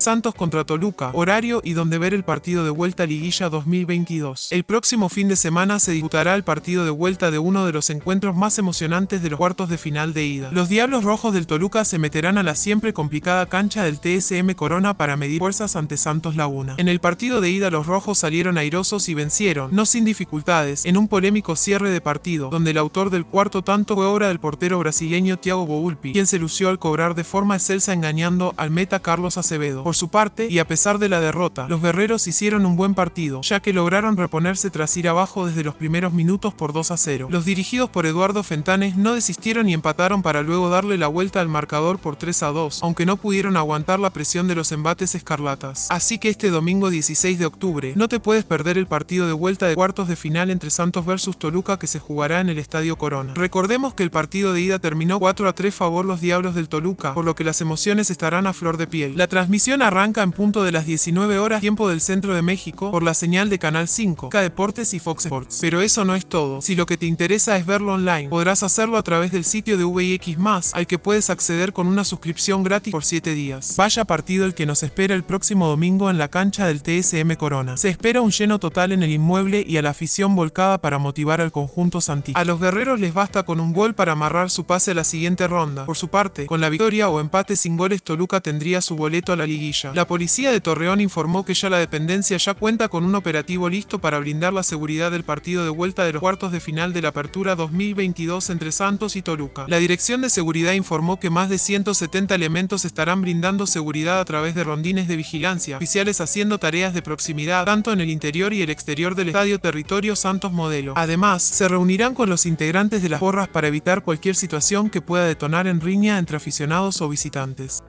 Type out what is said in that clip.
Santos contra Toluca, horario y donde ver el partido de vuelta Liguilla 2022. El próximo fin de semana se disputará el partido de vuelta de uno de los encuentros más emocionantes de los cuartos de final de ida. Los Diablos Rojos del Toluca se meterán a la siempre complicada cancha del TSM Corona para medir fuerzas ante Santos Laguna. En el partido de ida los Rojos salieron airosos y vencieron, no sin dificultades, en un polémico cierre de partido, donde el autor del cuarto tanto fue obra del portero brasileño Thiago Bogulpi, quien se lució al cobrar de forma excelsa engañando al meta Carlos Acevedo. Por su parte, y a pesar de la derrota, los guerreros hicieron un buen partido, ya que lograron reponerse tras ir abajo desde los primeros minutos por 2 a 0. Los dirigidos por Eduardo Fentanes no desistieron y empataron para luego darle la vuelta al marcador por 3 a 2, aunque no pudieron aguantar la presión de los embates escarlatas. Así que este domingo 16 de octubre, no te puedes perder el partido de vuelta de cuartos de final entre Santos vs Toluca que se jugará en el Estadio Corona. Recordemos que el partido de ida terminó 4 a 3 favor los Diablos del Toluca, por lo que las emociones estarán a flor de piel. La transmisión arranca en punto de las 19 horas tiempo del centro de México por la señal de Canal 5, K Deportes y Fox Sports. Pero eso no es todo. Si lo que te interesa es verlo online, podrás hacerlo a través del sitio de VIX al que puedes acceder con una suscripción gratis por 7 días. Vaya partido el que nos espera el próximo domingo en la cancha del TSM Corona. Se espera un lleno total en el inmueble y a la afición volcada para motivar al conjunto Santí. A los guerreros les basta con un gol para amarrar su pase a la siguiente ronda. Por su parte, con la victoria o empate sin goles Toluca tendría su boleto a la liguilla. La policía de Torreón informó que ya la dependencia ya cuenta con un operativo listo para brindar la seguridad del partido de vuelta de los cuartos de final de la apertura 2022 entre Santos y Toluca. La Dirección de Seguridad informó que más de 170 elementos estarán brindando seguridad a través de rondines de vigilancia, oficiales haciendo tareas de proximidad tanto en el interior y el exterior del estadio territorio Santos Modelo. Además, se reunirán con los integrantes de las borras para evitar cualquier situación que pueda detonar en riña entre aficionados o visitantes.